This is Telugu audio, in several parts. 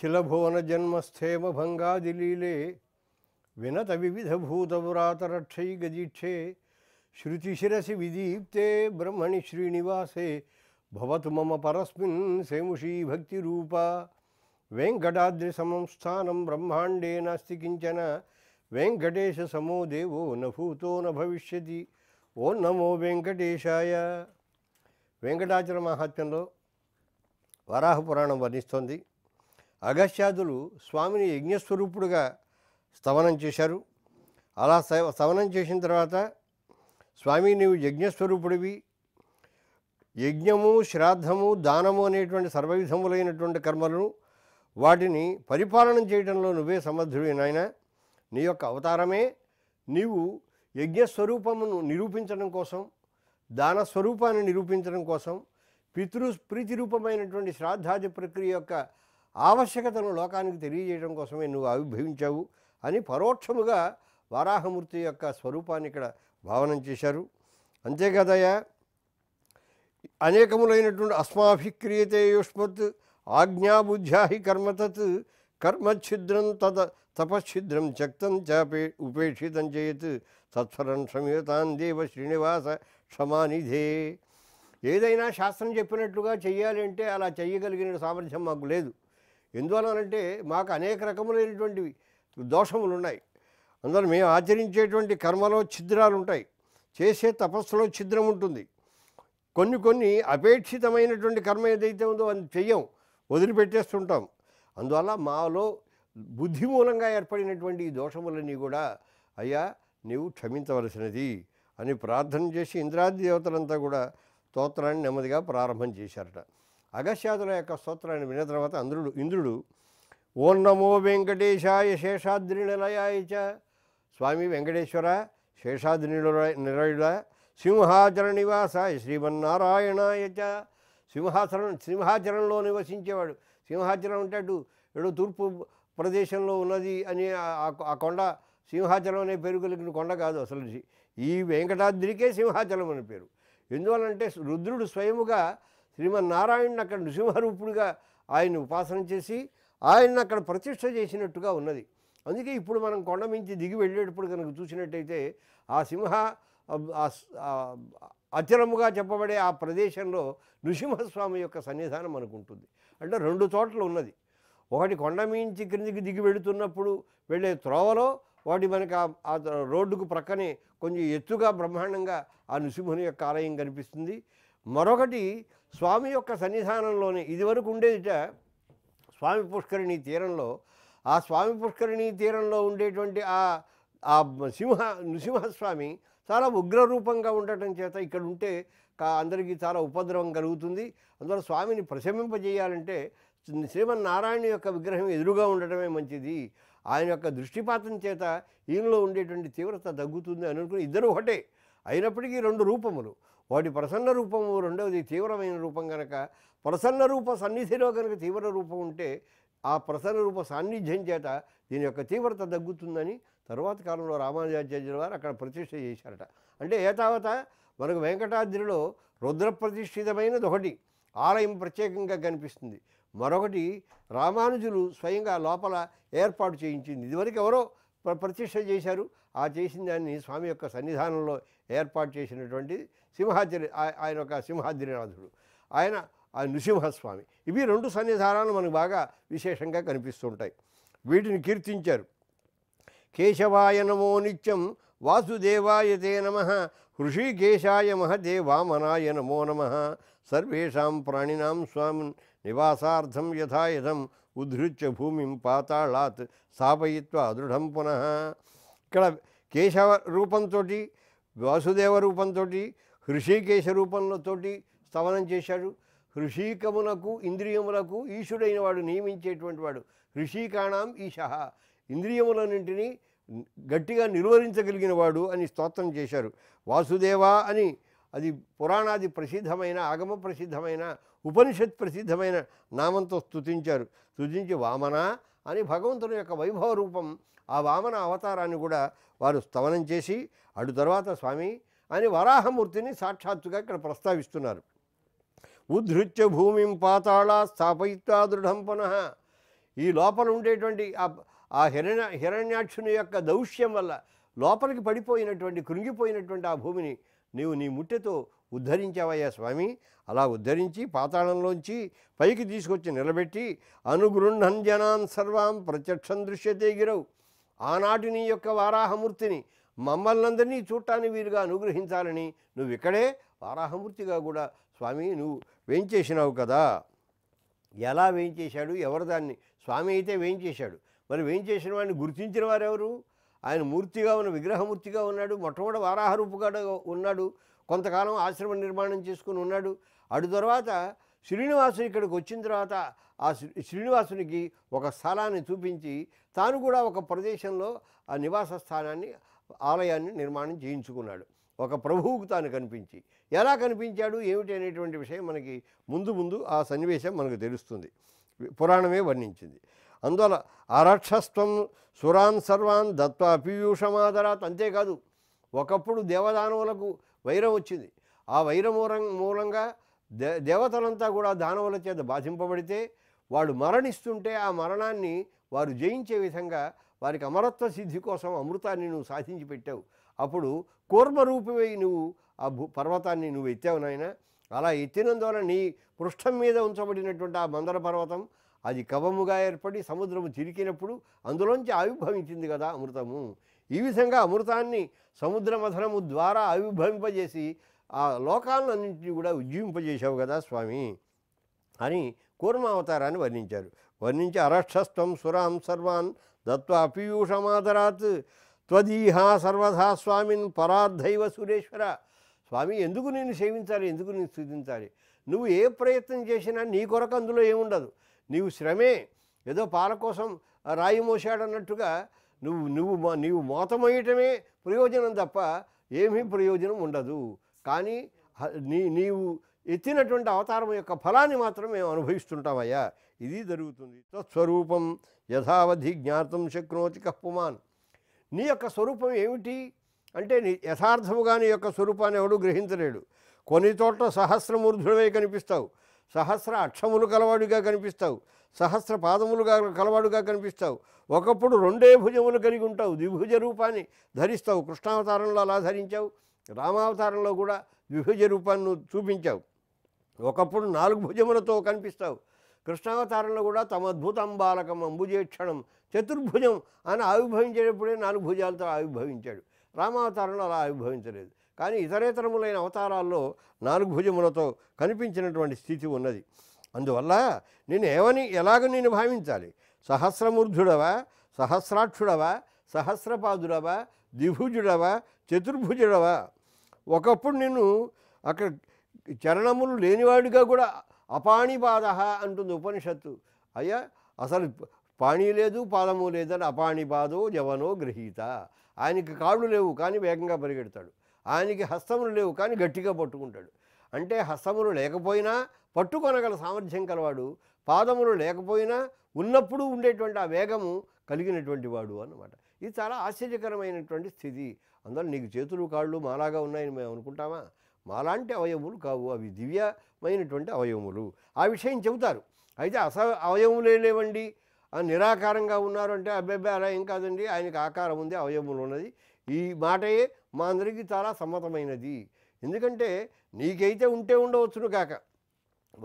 అఖిల భువన జన్మస్థేమ అఖిలభువనజన్మస్థేమభంగాదిలీలే వినత వివిధ వివిధభూతపురాతరక్షై గజీక్షే శృతిశిరసి విదీప్తే బ్రహ్మణి శ్రీనివాసే భవతు మమ పరస్మిన్ సేముషీ భక్తి రూప వెంకటాద్రి సంస్థానం బ్రహ్మాండే నాస్తి కించన వెంకటేశ సమో దేవో నభూతో భవిష్యతి ఓ నమో వెంకటేశాయ వెంకటాచల మహాత్మ్యంలో వరాహపురాణం వర్ణిస్తోంది అగస్త్యాదులు స్వామిని యజ్ఞస్వరూపుడుగా స్తవనం చేశారు అలా స్తవనం చేసిన తర్వాత స్వామి నీవు యజ్ఞస్వరూపుడివి యజ్ఞము శ్రాద్ధము దానము అనేటువంటి సర్వవిధములైనటువంటి కర్మలను వాటిని పరిపాలన చేయడంలో నువ్వే సమర్థుడి నాయన నీ యొక్క అవతారమే నీవు యజ్ఞస్వరూపమును నిరూపించడం కోసం దాన స్వరూపాన్ని నిరూపించడం కోసం పితృ రూపమైనటువంటి శ్రాద్ధాది ప్రక్రియ యొక్క ఆవశ్యకతను లోకానికి తెలియజేయడం కోసమే నువ్వు ఆవిర్భవించావు అని పరోక్షముగా వారాహమూర్తి యొక్క స్వరూపాన్ని ఇక్కడ భావనం చేశారు అంతేకాదయా అనేకములైనటువంటి అస్మాభిక్రియతే యుష్మత్ ఆజ్ఞాబుధ్యాహి కర్మతత్ కర్మఛిద్రం తద తపశ్చిద్రం చక్తం చాపే ఉపేక్షితం చేయత్ తత్ఫలం క్షమ్యతాన్ దేవ శ్రీనివాస క్షమానిధే ఏదైనా శాస్త్రం చెప్పినట్లుగా చెయ్యాలి అంటే అలా చెయ్యగలిగిన సామర్థ్యం మాకు లేదు ఎందువలనంటే మాకు అనేక రకములైనటువంటి దోషములు ఉన్నాయి అందువల్ల మేము ఆచరించేటువంటి కర్మలో ఛిద్రాలు ఉంటాయి చేసే తపస్సులో ఛిద్రం ఉంటుంది కొన్ని కొన్ని అపేక్షితమైనటువంటి కర్మ ఏదైతే ఉందో అది చెయ్యం వదిలిపెట్టేస్తుంటాం అందువల్ల మాలో బుద్ధి మూలంగా ఏర్పడినటువంటి ఈ దోషములన్నీ కూడా అయ్యా నీవు క్షమించవలసినది అని ప్రార్థన చేసి ఇంద్రాది దేవతలంతా కూడా స్తోత్రాన్ని నెమ్మదిగా ప్రారంభం చేశారట అగస్యాదుల యొక్క స్తోత్రాన్ని విన్న తర్వాత అంద్రుడు ఇంద్రుడు ఓం నమో వెంకటేశాయ శేషాద్రినిలయాయచ స్వామి వెంకటేశ్వర శేషాద్రి నిలయుడ సింహాచర నివాసాయ శ్రీమన్నారాయణాయచ సింహాచరం సింహాచరంలో నివసించేవాడు సింహాచరం అంటే అటు ఏడు తూర్పు ప్రదేశంలో ఉన్నది అని ఆ కొండ సింహాచలం అనే పేరు కలిగిన కొండ కాదు అసలు ఈ వెంకటాద్రికే సింహాచలం అని పేరు ఎందువల్లంటే రుద్రుడు స్వయముగా శ్రీమన్నారాయణ అక్కడ నృసింహరూపుడిగా ఆయన ఉపాసన చేసి ఆయన అక్కడ ప్రతిష్ట చేసినట్టుగా ఉన్నది అందుకే ఇప్పుడు మనం కొండ మించి దిగి వెళ్ళేటప్పుడు కనుక చూసినట్టయితే ఆ సింహ అచరముగా చెప్పబడే ఆ ప్రదేశంలో నృసింహస్వామి యొక్క సన్నిధానం మనకు ఉంటుంది అంటే రెండు చోట్ల ఉన్నది ఒకటి కొండ మించి క్రిందికి దిగి వెళుతున్నప్పుడు వెళ్ళే త్రోవలో వాటి మనకి ఆ రోడ్డుకు ప్రక్కనే కొంచెం ఎత్తుగా బ్రహ్మాండంగా ఆ నృసింహుని యొక్క ఆలయం కనిపిస్తుంది మరొకటి స్వామి యొక్క సన్నిధానంలోనే ఇదివరకు ఉండేదిట స్వామి పుష్కరిణి తీరంలో ఆ స్వామి పుష్కరిణి తీరంలో ఉండేటువంటి ఆ ఆ సింహ నృసింహస్వామి చాలా ఉగ్రరూపంగా ఉండటం చేత ఇక్కడ ఉంటే అందరికీ చాలా ఉపద్రవం కలుగుతుంది అందువల్ల స్వామిని ప్రశమింపజేయాలంటే శ్రీమన్నారాయణ యొక్క విగ్రహం ఎదురుగా ఉండటమే మంచిది ఆయన యొక్క దృష్టిపాతం చేత ఈయనలో ఉండేటువంటి తీవ్రత తగ్గుతుంది అనుకుని ఇద్దరు ఒకటే అయినప్పటికీ రెండు రూపములు వాటి ప్రసన్న రూపము రెండవది తీవ్రమైన రూపం కనుక ప్రసన్న రూప సన్నిధిలో కనుక తీవ్ర రూపం ఉంటే ఆ ప్రసన్న రూప సాన్నిధ్యం చేత దీని యొక్క తీవ్రత తగ్గుతుందని తరువాత కాలంలో రామానుజాచార్యుల వారు అక్కడ ప్రతిష్ట చేశారట అంటే ఏతావత మనకు వెంకటాద్రిలో రుద్రప్రతిష్ఠితమైనది ఒకటి ఆలయం ప్రత్యేకంగా కనిపిస్తుంది మరొకటి రామానుజులు స్వయంగా లోపల ఏర్పాటు చేయించింది ఇదివరకు ఎవరో ప్రతిష్ట చేశారు ఆ చేసిన దాన్ని స్వామి యొక్క సన్నిధానంలో ఏర్పాటు చేసినటువంటి సింహాద్రి ఆయన ఒక సింహాద్రినాథుడు ఆయన ఆ నృసింహస్వామి ఇవి రెండు సన్నిధానాలు మనకు బాగా విశేషంగా కనిపిస్తుంటాయి వీటిని కీర్తించారు కేశవాయ నమో నిత్యం వాసుదేవాయతే నమ హృషికేశాయ మహతే వామనాయ నమో నమ సర్వేషాం ప్రాణినాం స్వామి నివాసార్థం యథాయథం ఉద్ధృత్య భూమిం పాతాళాత్ స్థాపయిత్వ దృఢం పునః ఇక్కడ కేశవ రూపంతో వాసుదేవ రూపంతో హృషికేశ రూపంలోతోటి స్థవనం చేశాడు హృషీకమునకు ఇంద్రియములకు ఈశుడైన వాడు నియమించేటువంటి వాడు హృషీకాణం ఈశ ఇంద్రియములన్నింటినీ గట్టిగా నిర్వహించగలిగిన వాడు అని స్తోత్రం చేశారు వాసుదేవ అని అది పురాణాది ప్రసిద్ధమైన ఆగమ ప్రసిద్ధమైన ఉపనిషత్ ప్రసిద్ధమైన నామంతో స్తుతించారు స్తుతించి వామన అని భగవంతుని యొక్క వైభవ రూపం ఆ వామన అవతారాన్ని కూడా వారు స్తవనం చేసి అటు తర్వాత స్వామి అని వరాహమూర్తిని సాక్షాత్తుగా ఇక్కడ ప్రస్తావిస్తున్నారు ఉద్ధృత్య భూమిం పాతాళ స్థాపయిత్వా దృఢం పునః ఈ లోపల ఉండేటువంటి ఆ హిరణ్య హిరణ్యాక్షుని యొక్క దౌష్యం వల్ల లోపలికి పడిపోయినటువంటి కృంగిపోయినటువంటి ఆ భూమిని నీవు నీ ముట్టెతో ఉద్ధరించావయ్యా స్వామి అలా ఉద్ధరించి పాతాళంలోంచి పైకి తీసుకొచ్చి నిలబెట్టి అనుగృహన్ జనాన్ సర్వాం ప్రత్యక్షం దృశ్యతే గిరవు ఆనాటి నీ యొక్క వారాహమూర్తిని మమ్మల్నందరినీ చూడటాన్ని వీరుగా అనుగ్రహించాలని నువ్వు ఇక్కడే వారాహమూర్తిగా కూడా స్వామి నువ్వు వేయించేసినావు కదా ఎలా వేయించేశాడు ఎవరు దాన్ని స్వామి అయితే వేయించేశాడు మరి వేయించేసిన వాడిని గుర్తించిన వారెవరు ఆయన మూర్తిగా ఉన్న విగ్రహమూర్తిగా ఉన్నాడు మొట్టమొదటి రూపుగా ఉన్నాడు కొంతకాలం ఆశ్రమ నిర్మాణం చేసుకుని ఉన్నాడు అటు తర్వాత శ్రీనివాసుని ఇక్కడికి వచ్చిన తర్వాత ఆ శ్రీనివాసునికి ఒక స్థలాన్ని చూపించి తాను కూడా ఒక ప్రదేశంలో ఆ నివాస స్థానాన్ని ఆలయాన్ని నిర్మాణం చేయించుకున్నాడు ఒక ప్రభువుకు తాను కనిపించి ఎలా కనిపించాడు ఏమిటి అనేటువంటి విషయం మనకి ముందు ముందు ఆ సన్నివేశం మనకు తెలుస్తుంది పురాణమే వర్ణించింది అందువల్ల అరక్షస్వం సురాన్ సర్వాన్ దత్వ అపియూషమాదరాత్ అంతేకాదు ఒకప్పుడు దేవదానవులకు వైరం వచ్చింది ఆ వైరం మూలం మూలంగా దే దేవతలంతా కూడా దానవుల చేత బాధింపబడితే వాడు మరణిస్తుంటే ఆ మరణాన్ని వారు జయించే విధంగా వారికి అమరత్వ సిద్ధి కోసం అమృతాన్ని నువ్వు సాధించి పెట్టావు అప్పుడు కూర్మరూపివై నువ్వు ఆ భూ పర్వతాన్ని నువ్వు ఎత్తావు నాయన అలా ఎత్తినందువల్ల నీ పృష్ఠం మీద ఉంచబడినటువంటి ఆ మందర పర్వతం అది కవముగా ఏర్పడి సముద్రము చిరికినప్పుడు అందులోంచి ఆవిర్భవించింది కదా అమృతము ఈ విధంగా అమృతాన్ని సముద్ర మథనము ద్వారా ఆవిర్భవింపజేసి ఆ లోకాలన్నింటినీ కూడా ఉజ్జీవింపజేశావు కదా స్వామి అని కూర్మావతారాన్ని వర్ణించారు వర్ణించి అరక్షస్వం సురాం సర్వాన్ దత్వా పీయూషమాదరాత్ త్వదీహా సర్వధా స్వామిన్ పరాధైవ సురేశ్వర స్వామి ఎందుకు నేను సేవించాలి ఎందుకు నేను స్థుతించాలి నువ్వు ఏ ప్రయత్నం చేసినా నీ కొరకు అందులో ఏముండదు నీవు శ్రమే ఏదో పాల కోసం రాయి మోసాడన్నట్టుగా నువ్వు నువ్వు నీవు మోతమయ్యటమే ప్రయోజనం తప్ప ఏమీ ప్రయోజనం ఉండదు కానీ నీ నీవు ఎత్తినటువంటి అవతారం యొక్క ఫలాన్ని మాత్రం మేము అనుభవిస్తుంటామయ్యా ఇది జరుగుతుంది తత్స్వరూపం యథావధి జ్ఞాతం శక్నోతి కప్పుమాన్ నీ యొక్క స్వరూపం ఏమిటి అంటే నీ యథార్థముగా నీ యొక్క స్వరూపాన్ని ఎవడు గ్రహించలేడు కొన్ని చోట్ల సహస్రమూర్ధుడమై కనిపిస్తావు సహస్ర అక్షములు కలవాడిగా కనిపిస్తావు సహస్ర పాదములుగా కలవాడుగా కనిపిస్తావు ఒకప్పుడు రెండే భుజములు కలిగి ఉంటావు ద్విభుజ రూపాన్ని ధరిస్తావు కృష్ణావతారంలో అలా ధరించావు రామావతారంలో కూడా ద్విభుజ రూపాన్ని చూపించావు ఒకప్పుడు నాలుగు భుజములతో కనిపిస్తావు కృష్ణావతారంలో కూడా తమ అద్భుతం బాలకం అంబుజేక్షణం చతుర్భుజం అని ఆవిర్భవించేటప్పుడే నాలుగు భుజాలతో ఆవిర్భవించాడు రామావతారంలో అలా ఆవిర్భవించలేదు కానీ ఇతరేతరములైన అవతారాల్లో నాలుగు భుజములతో కనిపించినటువంటి స్థితి ఉన్నది అందువల్ల నేను ఏమని ఎలాగ నేను భావించాలి సహస్రమూర్ధుడవా సహస్రాక్షుడవా సహస్రపాదుడవా ద్విభుజుడవా చతుర్భుజుడవా ఒకప్పుడు నేను అక్కడ చరణములు లేనివాడిగా కూడా అపాణిపాద అంటుంది ఉపనిషత్తు అయ్యా అసలు పాణి లేదు పాదము లేదని అపాణిపాదో జవనో గ్రహీత ఆయనకి కాళ్ళు లేవు కానీ వేగంగా పరిగెడతాడు ఆయనకి హస్తములు లేవు కానీ గట్టిగా పట్టుకుంటాడు అంటే హస్తములు లేకపోయినా పట్టుకొనగల సామర్థ్యం కలవాడు పాదములు లేకపోయినా ఉన్నప్పుడు ఉండేటువంటి ఆ వేగము కలిగినటువంటి వాడు అన్నమాట ఇది చాలా ఆశ్చర్యకరమైనటువంటి స్థితి అందులో నీకు చేతులు కాళ్ళు మాలాగా ఉన్నాయని మేము అనుకుంటామా మాలాంటి అవయవములు కావు అవి దివ్యమైనటువంటి అవయవములు ఆ విషయం చెబుతారు అయితే అస అవయవులే లేవండి నిరాకారంగా ఉన్నారు అంటే అబ్బాయి అలా ఏం కాదండి ఆయనకి ఆకారం ఉంది అవయవములు ఉన్నది ఈ మాటయే మా అందరికీ చాలా సమ్మతమైనది ఎందుకంటే నీకైతే ఉంటే ఉండవచ్చును కాక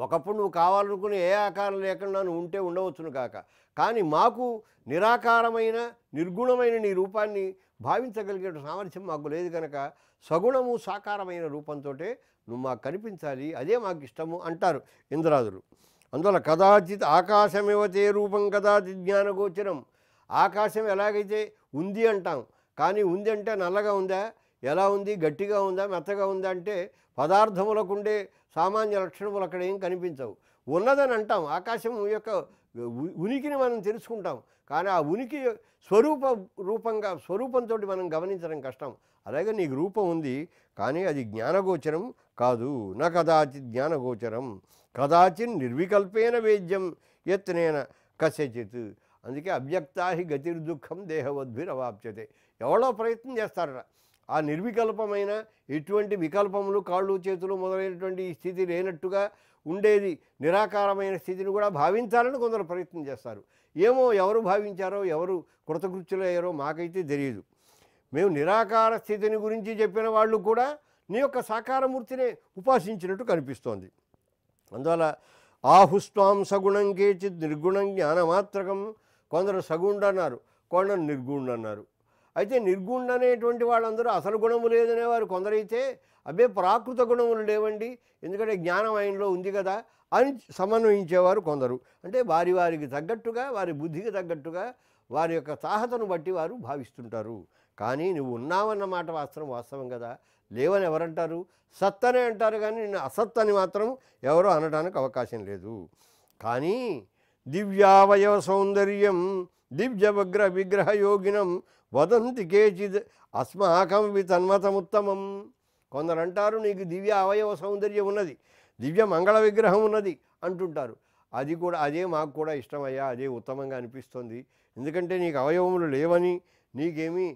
ఒకప్పుడు నువ్వు కావాలనుకునే ఏ ఆకారం లేకుండా నువ్వు ఉంటే ఉండవచ్చును కాక కానీ మాకు నిరాకారమైన నిర్గుణమైన నీ రూపాన్ని భావించగలిగే సామర్థ్యం మాకు లేదు కనుక సగుణము సాకారమైన రూపంతో నువ్వు మాకు కనిపించాలి అదే మాకు ఇష్టము అంటారు ఇంద్రాదులు అందువల్ల కదాచిత్ ఆకాశమివతే రూపం కదాచిత్ జ్ఞానగోచరం ఆకాశం ఎలాగైతే ఉంది అంటాం కానీ ఉంది అంటే నల్లగా ఉందా ఎలా ఉంది గట్టిగా ఉందా మెత్తగా ఉందా అంటే పదార్థములకు ఉండే సామాన్య లక్షణములు అక్కడ ఏం కనిపించవు ఉన్నదని అంటాం ఆకాశం యొక్క ఉనికిని మనం తెలుసుకుంటాం కానీ ఆ ఉనికి స్వరూప రూపంగా స్వరూపంతో మనం గమనించడం కష్టం అలాగే నీకు రూపం ఉంది కానీ అది జ్ఞానగోచరం కాదు నా కదాచిత్ జ్ఞానగోచరం కదాచిన్ నిర్వికల్పేన వేద్యం ఎత్తనైన కసచిత్ అందుకే అవ్యక్తాహి గతిర్దుఃఖం దేహవద్భిరవాప్యతే ఎవడో ప్రయత్నం చేస్తారట ఆ నిర్వికల్పమైన ఎటువంటి వికల్పములు కాళ్ళు చేతులు మొదలైనటువంటి స్థితి లేనట్టుగా ఉండేది నిరాకారమైన స్థితిని కూడా భావించాలని కొందరు ప్రయత్నం చేస్తారు ఏమో ఎవరు భావించారో ఎవరు కృతకృత్యులయ్యారో మాకైతే తెలియదు మేము నిరాకార స్థితిని గురించి చెప్పిన వాళ్ళు కూడా నీ యొక్క సాకారమూర్తినే ఉపాసించినట్టు కనిపిస్తోంది అందువల్ల ఆహుస్వాం సగుణం కేచిత్ నిర్గుణం జ్ఞానమాత్రకం కొందరు సగుండు అన్నారు కొందరు నిర్గుణుడు అన్నారు అయితే నిర్గుణ అనేటువంటి వాళ్ళందరూ అసలు గుణము లేదనే వారు కొందరైతే అవే ప్రాకృత గుణములు లేవండి ఎందుకంటే జ్ఞానం ఆయనలో ఉంది కదా అని సమన్వయించేవారు కొందరు అంటే వారి వారికి తగ్గట్టుగా వారి బుద్ధికి తగ్గట్టుగా వారి యొక్క సాహతను బట్టి వారు భావిస్తుంటారు కానీ నువ్వు ఉన్నావన్న మాట వాస్తవం వాస్తవం కదా లేవని ఎవరంటారు సత్ అనే అంటారు కానీ నేను అసత్ అని మాత్రం ఎవరో అనడానికి అవకాశం లేదు కానీ దివ్యావయవ సౌందర్యం దివ్యవగ్ర విగ్రహయోగినం వదంతి కేచిద్ అస్మాకం వి తన్మతముత్తమం కొందరంటారు నీకు దివ్య అవయవ సౌందర్యం ఉన్నది దివ్య మంగళ విగ్రహం ఉన్నది అంటుంటారు అది కూడా అదే మాకు కూడా ఇష్టమయ్యా అదే ఉత్తమంగా అనిపిస్తుంది ఎందుకంటే నీకు అవయవములు లేవని నీకేమీ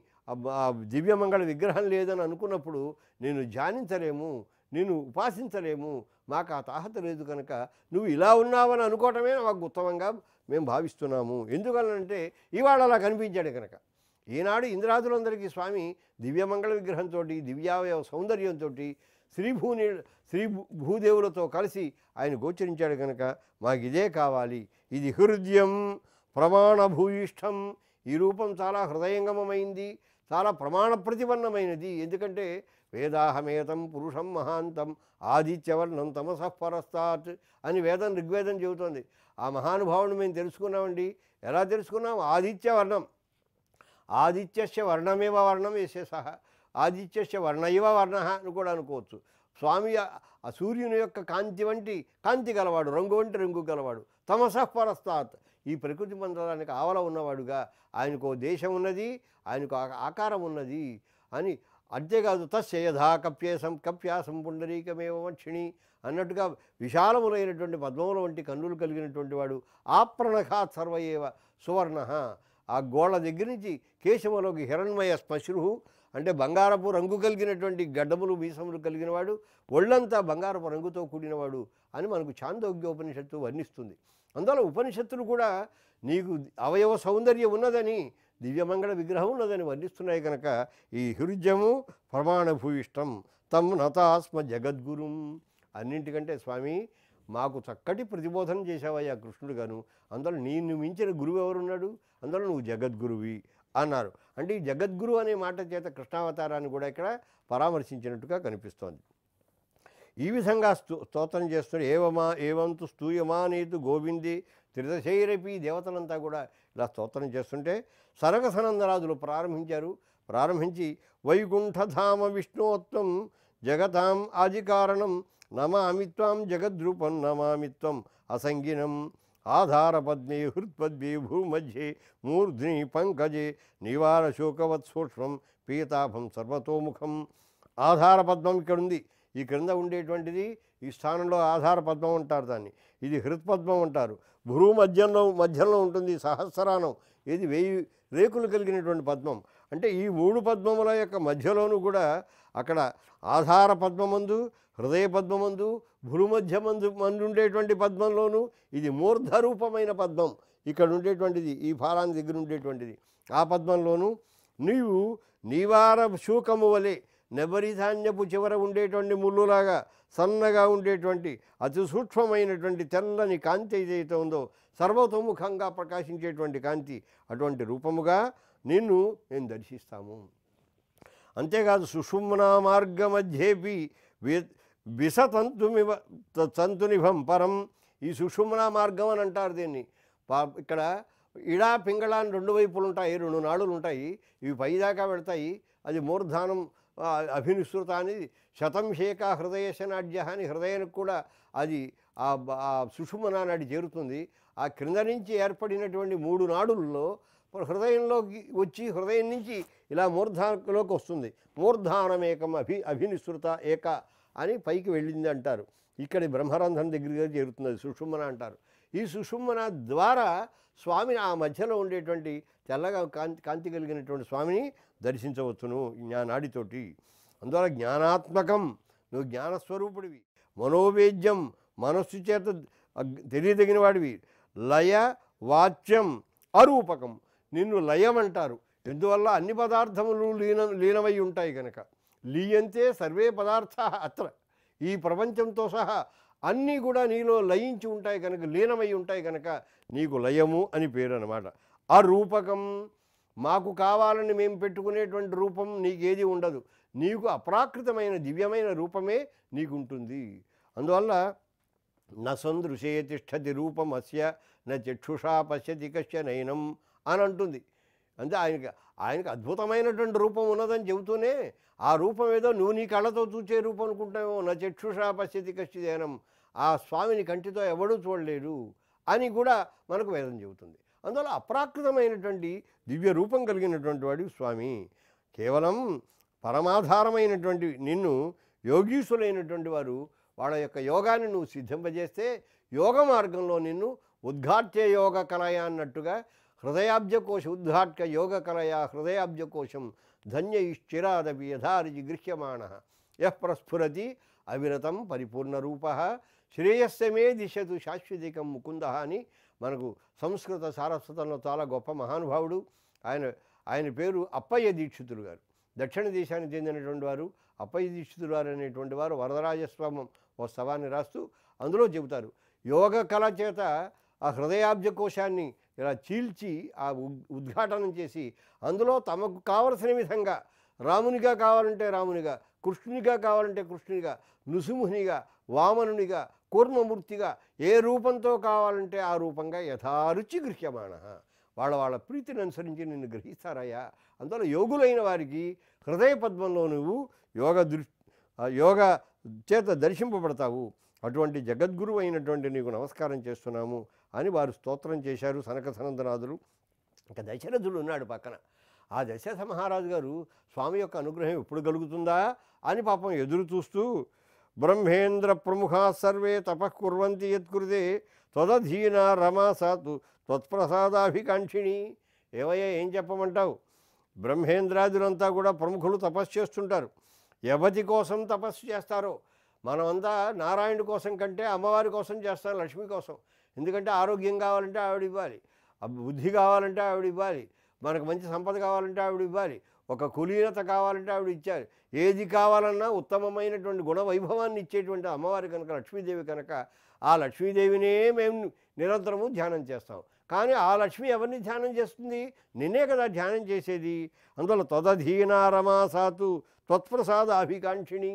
దివ్య మంగళ విగ్రహం లేదని అనుకున్నప్పుడు నేను ధ్యానించలేము నేను ఉపాసించలేము మాకు ఆ తాహత లేదు కనుక నువ్వు ఇలా ఉన్నావని అనుకోవటమే మాకు ఉత్తమంగా మేము భావిస్తున్నాము ఎందుకనంటే ఇవాళ అలా కనిపించాడు కనుక ఈనాడు ఇంద్రాదులందరికీ స్వామి దివ్యమంగళ విగ్రహంతో దివ్యావయవ సౌందర్యంతో శ్రీభూని శ్రీ భూదేవులతో కలిసి ఆయన గోచరించాడు కనుక మాకు ఇదే కావాలి ఇది హృదయం ప్రమాణభూయిష్టం ఈ రూపం చాలా హృదయంగమమైంది చాలా ప్రమాణ ప్రతిపన్నమైనది ఎందుకంటే వేదాహమేతం పురుషం మహాంతం ఆదిత్యవర్ణం తమసపరస్తాత్ అని వేదం ఋగ్వేదం చెబుతోంది ఆ మహానుభావుని మేము తెలుసుకున్నామండి ఎలా తెలుసుకున్నాం ఆదిత్యవర్ణం ఆదిత్యస్య వర్ణమేవ వర్ణం వేసే సహా ఆదిత్యస్య వర్ణ వర్ణ అని కూడా అనుకోవచ్చు స్వామి ఆ సూర్యుని యొక్క కాంతి వంటి కాంతి గలవాడు రంగు వంటి రంగు గలవాడు తమసపరస్తాత్ ఈ ప్రకృతి మండలానికి ఆవల ఉన్నవాడుగా ఆయనకు దేశం ఉన్నది ఆయనకు ఆకారం ఉన్నది అని అంతేకాదు తస్య యథా కప్యేసం పుండరీకమేవ సంపుండరీకమేవక్షిణి అన్నట్టుగా విశాలములైనటువంటి పద్మముల వంటి కన్నులు కలిగినటువంటి వాడు ఆప్రణఖాత్ సర్వయేవ సువర్ణ ఆ గోళ్ళ దగ్గర నుంచి కేశవలోకి హిరణ్మయ స్పశ్రుహు అంటే బంగారపు రంగు కలిగినటువంటి గడ్డములు మీసములు కలిగినవాడు ఒళ్ళంతా బంగారపు రంగుతో కూడినవాడు అని మనకు ఉపనిషత్తు వర్ణిస్తుంది అందువల్ల ఉపనిషత్తులు కూడా నీకు అవయవ సౌందర్యం ఉన్నదని దివ్యమంగళ విగ్రహం ఉన్నదని వర్ణిస్తున్నాయి కనుక ఈ హృద్యము ప్రమాణభూయిష్టం తమ్ నతాస్మ జగద్గురుం అన్నింటికంటే స్వామి మాకు చక్కటి ప్రతిబోధన చేశావయ్యా కృష్ణుడు గాను అందులో నిన్ను మించిన గురువు ఎవరున్నాడు అందులో నువ్వు జగద్గురువి అన్నారు అంటే ఈ జగద్గురు అనే మాట చేత కృష్ణావతారాన్ని కూడా ఇక్కడ పరామర్శించినట్టుగా కనిపిస్తోంది ఈ విధంగా స్తూ స్తోత్రం చేస్తున్న ఏవమా ఏవంతు స్తూయమా నీతు గోవింది త్రిదశైరపి దేవతలంతా కూడా ఇలా స్తోత్రం చేస్తుంటే సరగసనందరాజులు ప్రారంభించారు ప్రారంభించి వైకుంఠధామ విష్ణువత్వం జగతాం ఆది కారణం నమామిత్వం జగద్రూపం నమామిత్వం అసంగినం ఆధారపద్మే హృత్పద్మి భూమధ్యి మూర్ధ్ని పంకజే నివార శోకవత్ సూక్ష్మం పీతాభం సర్వతోముఖం ఆధారపద్మం ఇక్కడ ఉంది ఈ క్రింద ఉండేటువంటిది ఈ స్థానంలో ఆధార పద్మం అంటారు దాన్ని ఇది హృత్పద్మం అంటారు భ్రూ మధ్యంలో మధ్యంలో ఉంటుంది సహస్రానం ఇది వెయ్యి రేకులు కలిగినటువంటి పద్మం అంటే ఈ మూడు పద్మముల యొక్క మధ్యలోనూ కూడా అక్కడ ఆధార పద్మమందు హృదయ పద్మమందు భూమధ్య మందు మండుండేటువంటి పద్మంలోనూ ఇది మూర్ధరూపమైన పద్మం ఇక్కడ ఉండేటువంటిది ఈ ఫారాన్ దగ్గర ఉండేటువంటిది ఆ పద్మంలోనూ నీవు నీవార శూకము వలె నెబరి ధాన్యపు చివర ఉండేటువంటి ముళ్ళులాగా సన్నగా ఉండేటువంటి అతి సూక్ష్మమైనటువంటి తెల్లని కాంతి ఏదైతే ఉందో సర్వతోముఖంగా ప్రకాశించేటువంటి కాంతి అటువంటి రూపముగా నిన్ను నేను దర్శిస్తాము అంతేకాదు సుషుమ్నా మార్గ మధ్యేపి విసతంతుమివ తంతునిభం పరం ఈ సుషుమ్న మార్గం అని అంటారు దీన్ని పా ఇక్కడ ఇడా పింగళ అని రెండు వైపులు ఉంటాయి రెండు నాడులు ఉంటాయి ఇవి పైదాకా పెడతాయి అది మూర్ధానం అభినిశ్రుత అని శతం శేఖ నాడ్య అని హృదయానికి కూడా అది ఆ సుషుమన నాడి చేరుతుంది ఆ క్రింద నుంచి ఏర్పడినటువంటి మూడు నాడుల్లో హృదయంలోకి వచ్చి హృదయం నుంచి ఇలా మూర్ధానలోకి వస్తుంది మూర్ధానమేకం అభి అభినిసృత ఏక అని పైకి వెళ్ళింది అంటారు ఇక్కడ బ్రహ్మరంధ్రం దగ్గర చేరుతుంది సుషుమ్మన అంటారు ఈ సుషుమ్మన ద్వారా స్వామిని ఆ మధ్యలో ఉండేటువంటి తెల్లగా కాంతి కాంతి కలిగినటువంటి స్వామిని దర్శించవచ్చును జ్ఞానాడితోటి అందువల్ల జ్ఞానాత్మకం నువ్వు జ్ఞానస్వరూపుడివి మనోవేద్యం మనస్సు చేత తెలియదగిన వాడివి లయ వాచ్యం అరూపకం నిన్ను లయం అంటారు ఎందువల్ల అన్ని పదార్థములు లీన లీనమై ఉంటాయి కనుక లీయంతే సర్వే పదార్థ అత్ర ఈ ప్రపంచంతో సహా అన్నీ కూడా నీలో లయించి ఉంటాయి కనుక లీనమై ఉంటాయి కనుక నీకు లయము అని పేరు అనమాట ఆ రూపకం మాకు కావాలని మేము పెట్టుకునేటువంటి రూపం నీకేది ఉండదు నీకు అప్రాకృతమైన దివ్యమైన రూపమే నీకుంటుంది అందువల్ల నసందృశే తిష్టతి రూపం అస్య నా చక్షుషా పశ్యతి కశ్య నయనం అని అంటుంది అంటే ఆయనకి ఆయనకు అద్భుతమైనటువంటి రూపం ఉన్నదని చెబుతూనే ఆ రూపం ఏదో నువ్వు నీ కళ్ళతో చూచే రూపం అనుకుంటామో నా చక్షుషా పశ్చితి కష్టిదేనం ఆ స్వామిని కంటితో ఎవడూ చూడలేరు అని కూడా మనకు వేదం చెబుతుంది అందువల్ల అప్రాకృతమైనటువంటి దివ్య రూపం కలిగినటువంటి వాడు స్వామి కేవలం పరమాధారమైనటువంటి నిన్ను యోగీసులైనటువంటి వారు వాళ్ళ యొక్క యోగాన్ని నువ్వు సిద్ధింపజేస్తే యోగ మార్గంలో నిన్ను ఉద్ఘాట్య యోగ కలయ అన్నట్టుగా హృదయాబ్జకోశ ఉద్ఘాట్క యోగ కలయ హృదయాబ్జకోశం ధన్య ఇశ్చిరాదవి యథారిజి గృహ్యమాణ యః ప్రస్ఫురతి అవిరతం పరిపూర్ణరూప శ్రేయస్సమే దిశతు శాశ్వతికం ముకుంద అని మనకు సంస్కృత సారస్వతంలో చాలా గొప్ప మహానుభావుడు ఆయన ఆయన పేరు అప్పయ్య దీక్షితులు గారు దక్షిణ దేశానికి చెందినటువంటి వారు అప్పయ్య దీక్షితులు గారు అనేటువంటి వారు వరదరాజస్వామం ఉత్సవాన్ని రాస్తూ అందులో చెబుతారు యోగ కళ చేత ఆ హృదయాబ్జ కోశాన్ని ఇలా చీల్చి ఆ ఉద్ఘాటనం చేసి అందులో తమకు కావలసిన విధంగా రామునిగా కావాలంటే రామునిగా కృష్ణునిగా కావాలంటే కృష్ణునిగా నృసింహునిగా వామనునిగా కూర్మమూర్తిగా ఏ రూపంతో కావాలంటే ఆ రూపంగా యథారుచి గృహ్యమాణ వాళ్ళ వాళ్ళ ప్రీతిని అనుసరించి నిన్ను గ్రహిస్తారయ్యా అందులో యోగులైన వారికి హృదయ పద్మంలో నువ్వు యోగ దృ యోగ చేత దర్శింపబడతావు అటువంటి జగద్గురువు అయినటువంటి నీకు నమస్కారం చేస్తున్నాము అని వారు స్తోత్రం చేశారు సనక సనందనాథులు ఇంకా దశరథుడు ఉన్నాడు పక్కన ఆ దశరథ మహారాజు గారు స్వామి యొక్క అనుగ్రహం ఎప్పుడు కలుగుతుందా అని పాపం ఎదురు చూస్తూ బ్రహ్మేంద్ర ప్రముఖ సర్వే తపకుర్వంతి యత్కృతే తదధీన రమా సాతు త్వత్ప్రసాదాభికాంక్షిణి ఏమయ్యా ఏం చెప్పమంటావు బ్రహ్మేంద్రాదులంతా కూడా ప్రముఖులు తపస్సు చేస్తుంటారు ఎవతి కోసం తపస్సు చేస్తారో మనమంతా నారాయణ కోసం కంటే అమ్మవారి కోసం చేస్తాం లక్ష్మి కోసం ఎందుకంటే ఆరోగ్యం కావాలంటే ఆవిడ ఇవ్వాలి బుద్ధి కావాలంటే ఆవిడ ఇవ్వాలి మనకు మంచి సంపద కావాలంటే ఆవిడ ఇవ్వాలి ఒక కులీనత కావాలంటే ఆవిడ ఇచ్చారు ఏది కావాలన్నా ఉత్తమమైనటువంటి గుణవైభవాన్ని ఇచ్చేటువంటి అమ్మవారి కనుక లక్ష్మీదేవి కనుక ఆ లక్ష్మీదేవినే మేము నిరంతరము ధ్యానం చేస్తాం కానీ ఆ లక్ష్మి ఎవరిని ధ్యానం చేస్తుంది నిన్నే కదా ధ్యానం చేసేది అందులో తదధీనారమాసాతు త్వత్ప్రసాద అభికాంక్షిణి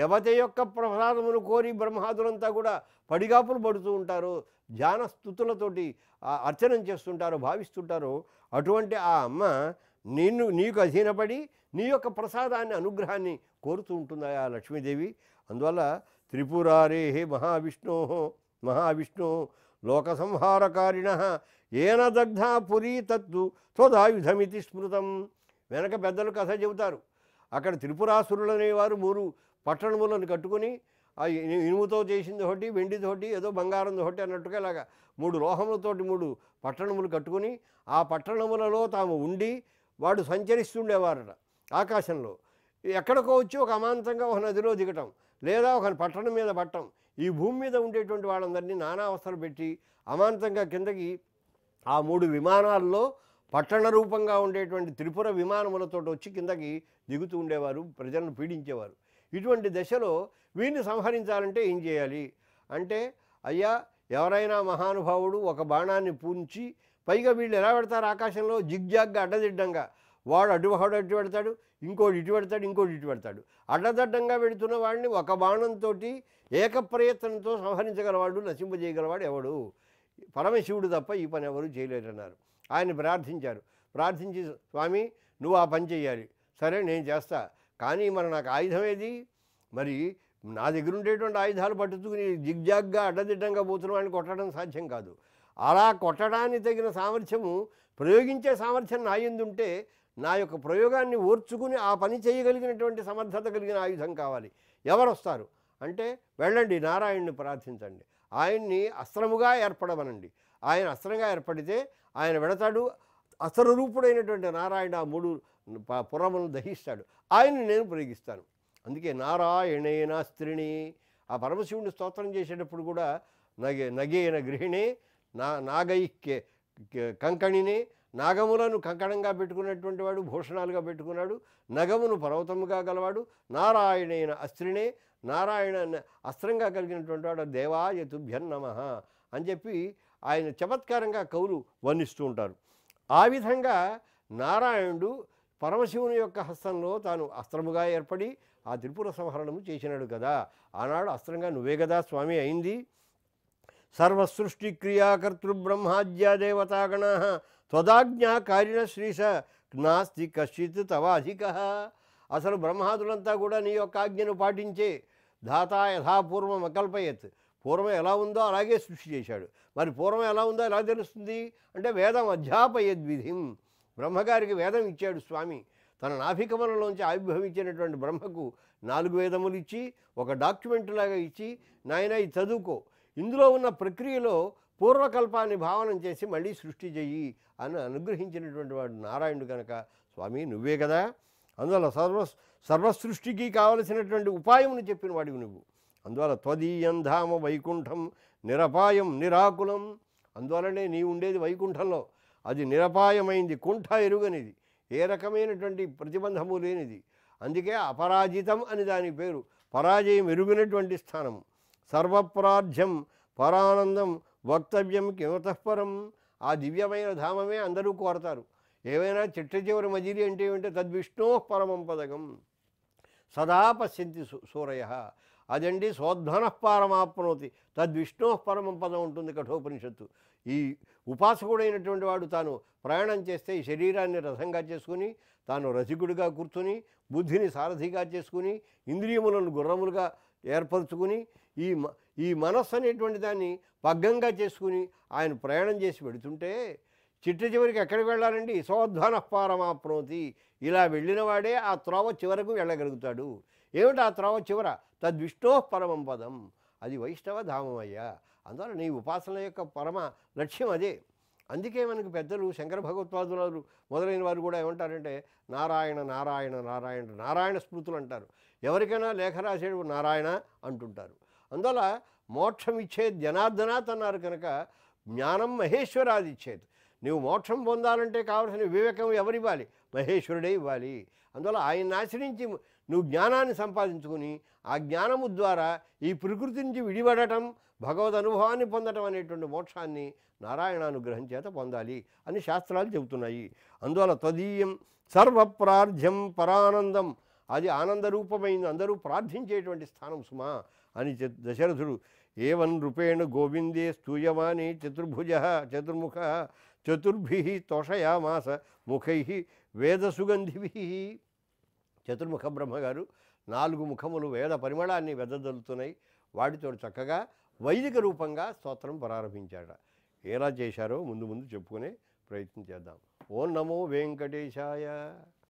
యవత యొక్క ప్రసాదమును కోరి బ్రహ్మాదులంతా కూడా పడిగాపులు పడుతూ ఉంటారు ధ్యాన స్థుతులతోటి అర్చనం చేస్తుంటారు భావిస్తుంటారు అటువంటి ఆ అమ్మ నిన్ను నీకు అధీనపడి నీ యొక్క ప్రసాదాన్ని అనుగ్రహాన్ని కోరుతూ ఉంటుంది ఆ లక్ష్మీదేవి అందువల్ల త్రిపురారే హే మహావిష్ణో మహావిష్ణు లోక సంహారకారిణ ఏన దగ్ధా పురీ తత్తు తోదాయుధమితి స్మృతం వెనక పెద్దలు కథ చెబుతారు అక్కడ త్రిపురాసురులు అనేవారు మూడు పట్టణములను కట్టుకుని ఆ ఇనుముతో చేసింది ఒకటి వెండిది ఒకటి ఏదో బంగారం ఒకటి అన్నట్టుగా ఇలాగ మూడు లోహములతోటి మూడు పట్టణములు కట్టుకుని ఆ పట్టణములలో తాము ఉండి వాడు సంచరిస్తుండేవారట ఆకాశంలో ఎక్కడికో వచ్చి ఒక అమాంతంగా ఒక నదిలో దిగటం లేదా ఒక పట్టణం మీద పట్టడం ఈ భూమి మీద ఉండేటువంటి వాళ్ళందరినీ నానా అవసరం పెట్టి అమాంతంగా కిందకి ఆ మూడు విమానాల్లో పట్టణ రూపంగా ఉండేటువంటి త్రిపుర విమానములతో వచ్చి కిందకి దిగుతూ ఉండేవారు ప్రజలను పీడించేవారు ఇటువంటి దశలో వీరిని సంహరించాలంటే ఏం చేయాలి అంటే అయ్యా ఎవరైనా మహానుభావుడు ఒక బాణాన్ని పూంచి పైగా వీళ్ళు ఎలా పెడతారు ఆకాశంలో జిగ్జాగ్గా అడ్డదిడ్డంగా వాడు అడ్డువాడు అడ్డు పెడతాడు ఇంకోటి ఇటు పెడతాడు ఇంకోటి ఇటు పెడతాడు అడ్డదడ్డంగా పెడుతున్న వాడిని ఒక బాణంతో ఏక ప్రయత్నంతో సంహరించగలవాడు నశింపజేయగలవాడు ఎవడు పరమశివుడు తప్ప ఈ పని ఎవరు చేయలేరన్నారు ఆయన ప్రార్థించారు ప్రార్థించి స్వామి నువ్వు ఆ పని చేయాలి సరే నేను చేస్తా కానీ మరి నాకు ఆయుధం ఏది మరి నా దగ్గర ఉండేటువంటి ఆయుధాలు పట్టుకుని జిగ్జాగ్గా అడ్డదిడ్డంగా పోతున్న వాడిని కొట్టడం సాధ్యం కాదు అలా కొట్టడానికి తగిన సామర్థ్యము ప్రయోగించే సామర్థ్యం నా ఎందుంటే నా యొక్క ప్రయోగాన్ని ఓర్చుకుని ఆ పని చేయగలిగినటువంటి సమర్థత కలిగిన ఆయుధం కావాలి ఎవరు వస్తారు అంటే వెళ్ళండి నారాయణ్ని ప్రార్థించండి ఆయన్ని అస్త్రముగా ఏర్పడమనండి ఆయన అస్త్రంగా ఏర్పడితే ఆయన వెడతాడు అస్త్రరూపుడైనటువంటి నారాయణ మూడు పురమును దహిస్తాడు ఆయన నేను ప్రయోగిస్తాను అందుకే నారాయణైన స్త్రీని ఆ పరమశివుడిని స్తోత్రం చేసేటప్పుడు కూడా నగే నగేన గృహిణి నా నాగైక్యే కంకణిని నాగములను కంకణంగా పెట్టుకున్నటువంటి వాడు భూషణాలుగా పెట్టుకున్నాడు నగమును పర్వతముగా గలవాడు నారాయణైన అస్త్రినే నారాయణ అస్త్రంగా కలిగినటువంటి వాడు దేవాయతుభ్యం నమ అని చెప్పి ఆయన చమత్కారంగా కవులు వర్ణిస్తూ ఉంటారు ఆ విధంగా నారాయణుడు పరమశివుని యొక్క హస్తంలో తాను అస్త్రముగా ఏర్పడి ఆ త్రిపుర సంహరణము చేసినాడు కదా ఆనాడు అస్త్రంగా నువ్వే కదా స్వామి అయింది సర్వసృష్టిక్రియాకర్తృబ్రహ్మాద్యాదేవతాగణ త్వదాజ్ఞాకారిణ శ్రీష నాస్తి కశ్చిత్ తవ అధిక అసలు బ్రహ్మాదులంతా కూడా నీ యొక్క ఆజ్ఞను పాటించే దాత యథాపూర్వం అకల్పయత్ పూర్వం ఎలా ఉందో అలాగే సృష్టి చేశాడు మరి పూర్వం ఎలా ఉందో ఎలా తెలుస్తుంది అంటే వేదం అధ్యాపయద్విధిం బ్రహ్మగారికి వేదం ఇచ్చాడు స్వామి తన నాభికమలలోంచి ఆవిర్భవించినటువంటి బ్రహ్మకు నాలుగు వేదములు ఇచ్చి ఒక డాక్యుమెంట్ లాగా ఇచ్చి నాయన ఇది చదువుకో ఇందులో ఉన్న ప్రక్రియలో పూర్వకల్పాన్ని భావనం చేసి మళ్ళీ సృష్టి చెయ్యి అని అనుగ్రహించినటువంటి వాడు నారాయణుడు కనుక స్వామి నువ్వే కదా అందువల్ల సర్వ సర్వసృష్టికి కావలసినటువంటి ఉపాయమును చెప్పిన వాడివి నువ్వు అందువల్ల త్వదీయం ధామ వైకుంఠం నిరపాయం నిరాకులం అందువలనే నీ ఉండేది వైకుంఠంలో అది నిరపాయమైంది కుంఠ ఎరుగనిది ఏ రకమైనటువంటి ప్రతిబంధము లేనిది అందుకే అపరాజితం అని దాని పేరు పరాజయం ఎరుగినటువంటి స్థానం సర్వప్రార్థ్యం పరానందం వక్తవ్యం కిమతఃపరం ఆ దివ్యమైన ధామమే అందరూ కోరతారు ఏవైనా చిట్ట చివరి మజిలి అంటే ఏమంటే తద్విష్ణో పరమం పదకం సదా పశ్యంతి సూరయ అదండి సోధ్వన పారమాప్నోతి తద్విష్ణో పరమం పదం ఉంటుంది కఠోపనిషత్తు ఈ ఉపాసకుడైనటువంటి వాడు తాను ప్రయాణం చేస్తే ఈ శరీరాన్ని రథంగా చేసుకుని తాను రసికుడిగా కూర్చుని బుద్ధిని సారథిగా చేసుకుని ఇంద్రియములను గుర్రములుగా ఏర్పరచుకుని ఈ ఈ మనస్సు అనేటువంటి దాన్ని పగ్గంగా చేసుకుని ఆయన ప్రయాణం చేసి పెడుతుంటే చిట్ట చివరికి ఎక్కడికి వెళ్ళాలండి సోధ్వన పారమాప్నోతి ఇలా వెళ్ళిన వాడే ఆ త్రోవ చివరకు వెళ్ళగలుగుతాడు ఏమిటి ఆ త్రోవ చివర తద్విష్టో పరమం పదం అది వైష్ణవ ధామమయ్యా అందువల్ల నీ ఉపాసన యొక్క పరమ లక్ష్యం అదే అందుకే మనకు పెద్దలు శంకర భగవత్పాదులు మొదలైన వారు కూడా ఏమంటారంటే నారాయణ నారాయణ నారాయణ నారాయణ స్మృతులు అంటారు ఎవరికైనా లేఖ రాసేడు నారాయణ అంటుంటారు అందువల్ల మోక్షం ఇచ్చేది జనార్దనాథ్ అన్నారు కనుక జ్ఞానం మహేశ్వరాది ఇచ్చేది నువ్వు మోక్షం పొందాలంటే కావలసిన వివేకం ఎవరివ్వాలి మహేశ్వరుడే ఇవ్వాలి అందువల్ల ఆయన ఆశ్రయించి నువ్వు జ్ఞానాన్ని సంపాదించుకుని ఆ జ్ఞానము ద్వారా ఈ ప్రకృతి నుంచి విడిపడటం భగవద్ అనుభవాన్ని పొందటం అనేటువంటి మోక్షాన్ని నారాయణానుగ్రహం చేత పొందాలి అని శాస్త్రాలు చెబుతున్నాయి అందువల్ల తదీయం సర్వప్రార్థ్యం పరానందం అది ఆనందరూపమైంది అందరూ ప్రార్థించేటువంటి స్థానం సుమా అని దశరథుడు ఏవన్ రూపేణ గోవిందే స్తూయమాని చతుర్భుజ చతుర్ముఖ చతుర్భి తోషయామాస ముఖై వేద సుగంధివి చతుర్ముఖ బ్రహ్మగారు నాలుగు ముఖములు వేద పరిమళాన్ని వెదజల్లుతున్నాయి వాటితో చక్కగా వైదిక రూపంగా స్తోత్రం ప్రారంభించాడు ఎలా చేశారో ముందు ముందు చెప్పుకునే ప్రయత్నం చేద్దాం ఓం నమో వెంకటేశాయ